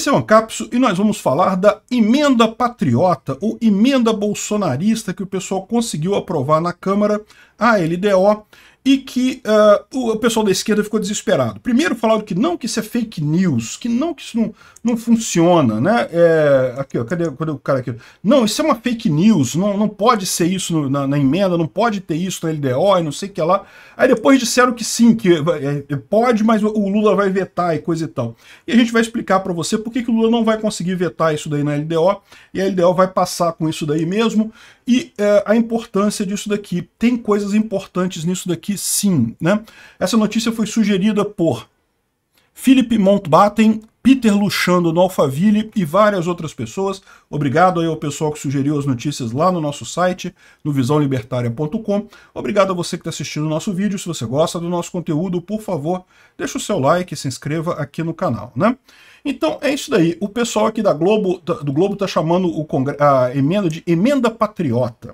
Esse é o Ancapso e nós vamos falar da emenda patriota ou emenda bolsonarista que o pessoal conseguiu aprovar na Câmara, a LDO, e que uh, o pessoal da esquerda ficou desesperado. Primeiro falaram que não, que isso é fake news, que não, que isso não, não funciona, né? É, aqui, ó, cadê, cadê o cara aqui? Não, isso é uma fake news, não, não pode ser isso no, na, na, emenda, não pode ter isso na LDO e não sei o que lá. Aí depois disseram que sim, que é, é, pode, mas o Lula vai vetar e coisa e tal. E a gente vai explicar para você por que, que o Lula não vai conseguir vetar isso daí na LDO, e a LDO vai passar com isso daí mesmo, e é, a importância disso daqui. Tem coisas importantes nisso daqui que sim. Né? Essa notícia foi sugerida por Philip Montbatten, Peter Luchando no Alphaville e várias outras pessoas. Obrigado aí ao pessoal que sugeriu as notícias lá no nosso site, no visãolibertaria.com. Obrigado a você que está assistindo o nosso vídeo. Se você gosta do nosso conteúdo, por favor, deixa o seu like e se inscreva aqui no canal, né? Então é isso daí. O pessoal aqui da Globo, do Globo está chamando o a emenda de emenda patriota.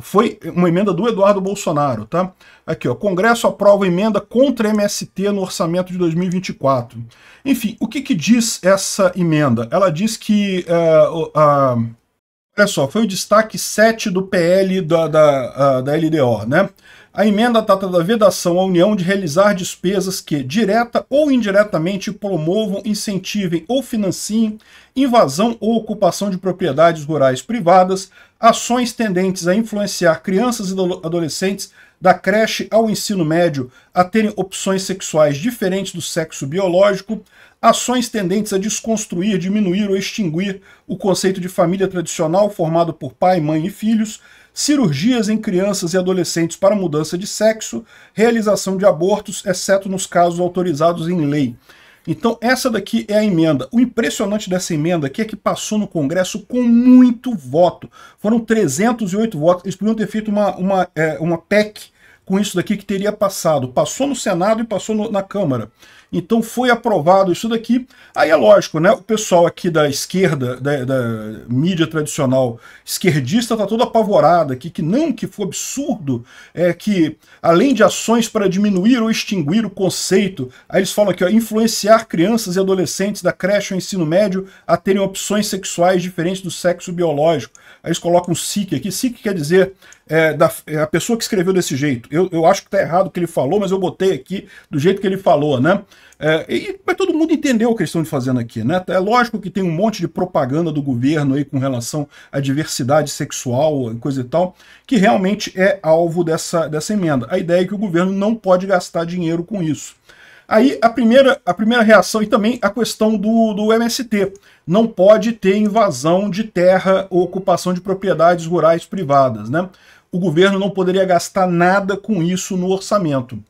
Foi uma emenda do Eduardo Bolsonaro, tá? Aqui, ó. Congresso aprova emenda contra MST no orçamento de 2024. Enfim, o que, que diz essa emenda? Ela diz que. Uh, uh, olha só, foi o destaque 7 do PL da, da, da LDO, né? A emenda trata da vedação à União de realizar despesas que, direta ou indiretamente, promovam, incentivem ou financiem invasão ou ocupação de propriedades rurais privadas, ações tendentes a influenciar crianças e adolescentes da creche ao ensino médio a terem opções sexuais diferentes do sexo biológico, ações tendentes a desconstruir, diminuir ou extinguir o conceito de família tradicional formado por pai, mãe e filhos, cirurgias em crianças e adolescentes para mudança de sexo, realização de abortos, exceto nos casos autorizados em lei. Então essa daqui é a emenda. O impressionante dessa emenda aqui é que passou no Congresso com muito voto. Foram 308 votos. Eles podiam ter feito uma, uma, é, uma PEC com isso daqui que teria passado. Passou no Senado e passou no, na Câmara. Então foi aprovado isso daqui. Aí é lógico, né? O pessoal aqui da esquerda, da, da mídia tradicional esquerdista, está todo apavorado aqui, que não, que foi absurdo, é que além de ações para diminuir ou extinguir o conceito, aí eles falam aqui, ó, influenciar crianças e adolescentes da creche ou ensino médio a terem opções sexuais diferentes do sexo biológico. Aí eles colocam SIC aqui. SIC quer dizer é, da, é, a pessoa que escreveu desse jeito. Eu eu, eu acho que tá errado o que ele falou, mas eu botei aqui do jeito que ele falou, né? É, e, mas todo mundo entendeu o que eles estão fazendo aqui, né? É lógico que tem um monte de propaganda do governo aí com relação à diversidade sexual e coisa e tal, que realmente é alvo dessa, dessa emenda. A ideia é que o governo não pode gastar dinheiro com isso. Aí a primeira, a primeira reação, e também a questão do, do MST. Não pode ter invasão de terra ou ocupação de propriedades rurais privadas, né? o governo não poderia gastar nada com isso no orçamento.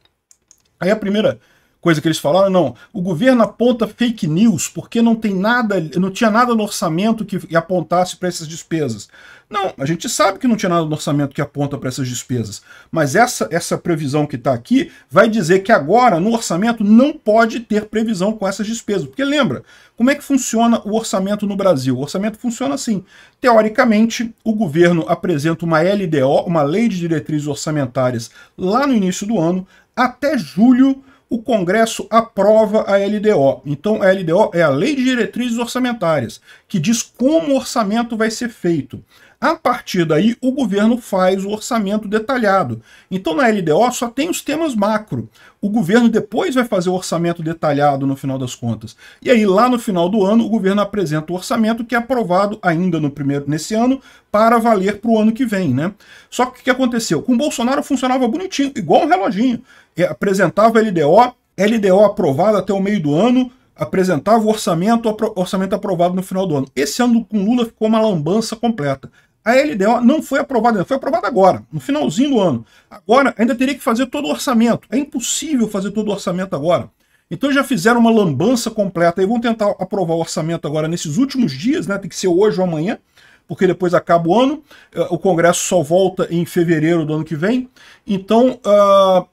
Aí a primeira coisa que eles falaram, ah, não. O governo aponta fake news porque não tem nada, não tinha nada no orçamento que apontasse para essas despesas. Não, a gente sabe que não tinha nada no orçamento que aponta para essas despesas. Mas essa, essa previsão que está aqui vai dizer que agora, no orçamento, não pode ter previsão com essas despesas. Porque lembra, como é que funciona o orçamento no Brasil? O orçamento funciona assim. Teoricamente, o governo apresenta uma LDO, uma Lei de Diretrizes Orçamentárias, lá no início do ano, até julho o Congresso aprova a LDO. Então, a LDO é a Lei de Diretrizes Orçamentárias, que diz como o orçamento vai ser feito. A partir daí, o governo faz o orçamento detalhado. Então, na LDO, só tem os temas macro. O governo depois vai fazer o orçamento detalhado no final das contas. E aí, lá no final do ano, o governo apresenta o orçamento que é aprovado ainda no primeiro nesse ano para valer para o ano que vem, né? Só que o que aconteceu? Com Bolsonaro funcionava bonitinho, igual um reloginho. É, apresentava LDO, LDO aprovada até o meio do ano, apresentava o orçamento, orçamento aprovado no final do ano. Esse ano com Lula ficou uma lambança completa. A LDO não foi aprovada, ainda, foi aprovada agora, no finalzinho do ano. Agora ainda teria que fazer todo o orçamento. É impossível fazer todo o orçamento agora. Então já fizeram uma lambança completa e vão tentar aprovar o orçamento agora nesses últimos dias, né? Tem que ser hoje ou amanhã, porque depois acaba o ano. Eh, o Congresso só volta em fevereiro do ano que vem. Então, uh,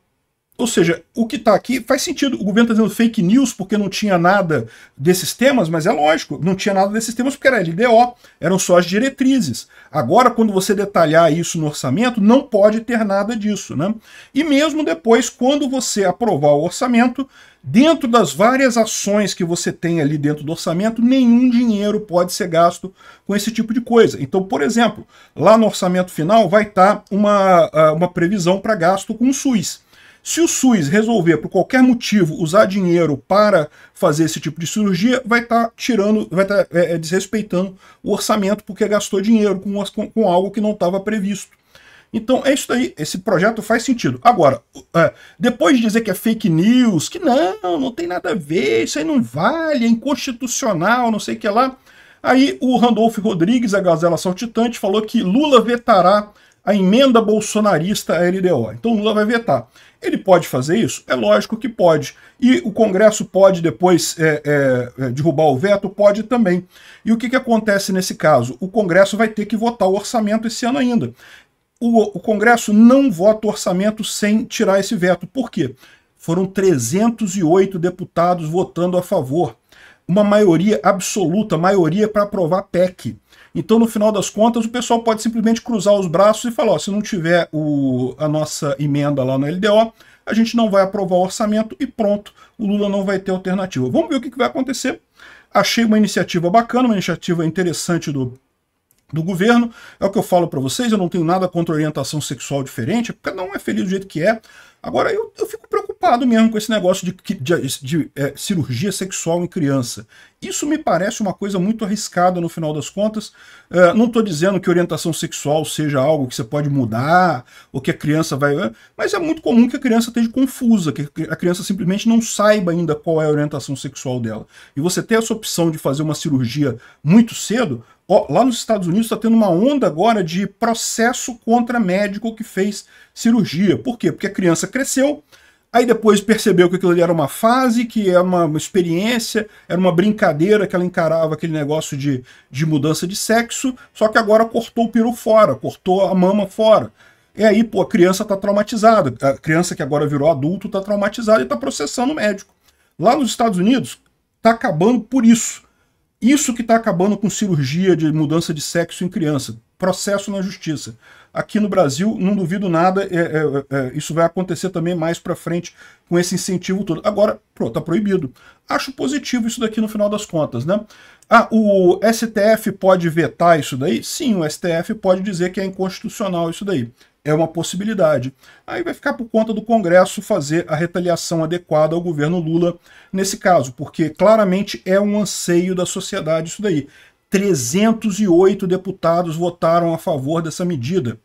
ou seja, o que está aqui faz sentido. O governo está dizendo fake news porque não tinha nada desses temas, mas é lógico, não tinha nada desses temas porque era LDO, eram só as diretrizes. Agora, quando você detalhar isso no orçamento, não pode ter nada disso. Né? E mesmo depois, quando você aprovar o orçamento, dentro das várias ações que você tem ali dentro do orçamento, nenhum dinheiro pode ser gasto com esse tipo de coisa. Então, por exemplo, lá no orçamento final vai estar tá uma, ah, uma previsão para gasto com o SUS. Se o SUS resolver, por qualquer motivo, usar dinheiro para fazer esse tipo de cirurgia, vai estar tá tirando, vai estar tá, é, é, desrespeitando o orçamento porque gastou dinheiro com, com, com algo que não estava previsto. Então é isso daí, esse projeto faz sentido. Agora, é, depois de dizer que é fake news, que não, não tem nada a ver, isso aí não vale, é inconstitucional, não sei o que lá. Aí o Randolph Rodrigues, a Gazela Saltitante, falou que Lula vetará a emenda bolsonarista à LDO. Então Lula vai vetar. Ele pode fazer isso? É lógico que pode. E o Congresso pode depois é, é, é, derrubar o veto? Pode também. E o que, que acontece nesse caso? O Congresso vai ter que votar o orçamento esse ano ainda. O, o Congresso não vota o orçamento sem tirar esse veto. Por quê? Foram 308 deputados votando a favor uma maioria absoluta, maioria para aprovar PEC. Então, no final das contas, o pessoal pode simplesmente cruzar os braços e falar: ó, se não tiver o, a nossa emenda lá no LDO, a gente não vai aprovar o orçamento e pronto, o Lula não vai ter alternativa. Vamos ver o que, que vai acontecer. Achei uma iniciativa bacana, uma iniciativa interessante do, do governo. É o que eu falo para vocês, eu não tenho nada contra orientação sexual diferente, cada um é feliz do jeito que é. Agora, eu, eu fico preocupado mesmo com esse negócio de, de, de é, cirurgia sexual em criança. Isso me parece uma coisa muito arriscada no final das contas. É, não estou dizendo que orientação sexual seja algo que você pode mudar, ou que a criança vai. É, mas é muito comum que a criança esteja confusa, que a criança simplesmente não saiba ainda qual é a orientação sexual dela. E você ter essa opção de fazer uma cirurgia muito cedo Ó, lá nos Estados Unidos está tendo uma onda agora de processo contra médico que fez cirurgia. Por quê? Porque a criança cresceu, Aí depois percebeu que aquilo ali era uma fase, que era uma, uma experiência, era uma brincadeira que ela encarava aquele negócio de, de mudança de sexo, só que agora cortou o peru fora, cortou a mama fora. E aí, pô, a criança está traumatizada. A criança que agora virou adulto está traumatizada e está processando o médico. Lá nos Estados Unidos, está acabando por isso. Isso que está acabando com cirurgia de mudança de sexo em criança. Processo na justiça. Aqui no Brasil, não duvido nada, é, é, é, é isso vai acontecer também mais para frente com esse incentivo todo. Agora, pronto, está proibido. Acho positivo isso daqui no final das contas, né? Ah, o STF pode vetar isso daí? Sim, o STF pode dizer que é inconstitucional isso daí é uma possibilidade. Aí vai ficar por conta do Congresso fazer a retaliação adequada ao governo Lula nesse caso, porque claramente é um anseio da sociedade isso daí. 308 deputados votaram a favor dessa medida.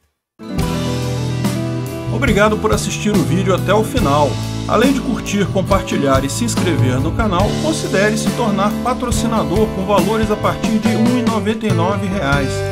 Obrigado por assistir o vídeo até o final. Além de curtir, compartilhar e se inscrever no canal, considere se tornar patrocinador com valores a partir de R$ 1,99